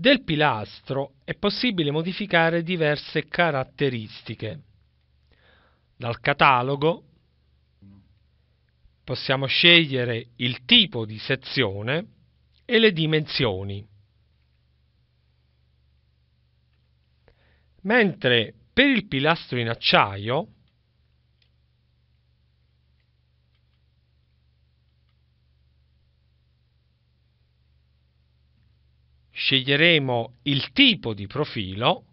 Del pilastro è possibile modificare diverse caratteristiche. Dal catalogo possiamo scegliere il tipo di sezione e le dimensioni. Mentre per il pilastro in acciaio sceglieremo il tipo di profilo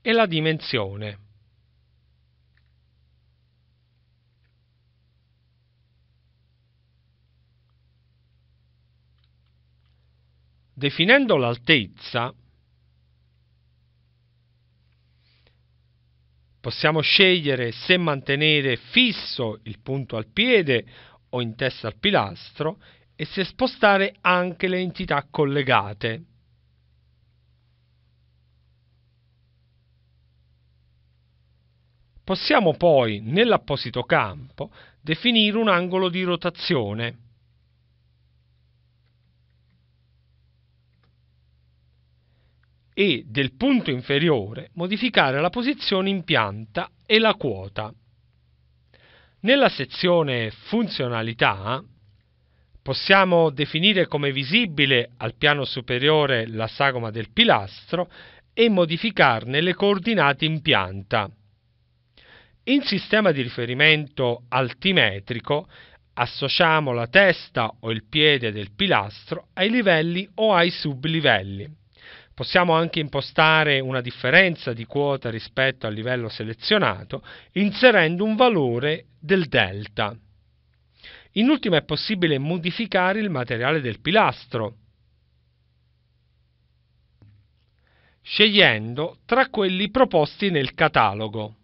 e la dimensione. Definendo l'altezza, possiamo scegliere se mantenere fisso il punto al piede o in testa al pilastro e se spostare anche le entità collegate. Possiamo poi, nell'apposito campo, definire un angolo di rotazione. e del punto inferiore modificare la posizione in pianta e la quota. Nella sezione funzionalità possiamo definire come visibile al piano superiore la sagoma del pilastro e modificarne le coordinate in pianta. In sistema di riferimento altimetrico associamo la testa o il piede del pilastro ai livelli o ai sublivelli. Possiamo anche impostare una differenza di quota rispetto al livello selezionato inserendo un valore del delta. In ultimo è possibile modificare il materiale del pilastro scegliendo tra quelli proposti nel catalogo.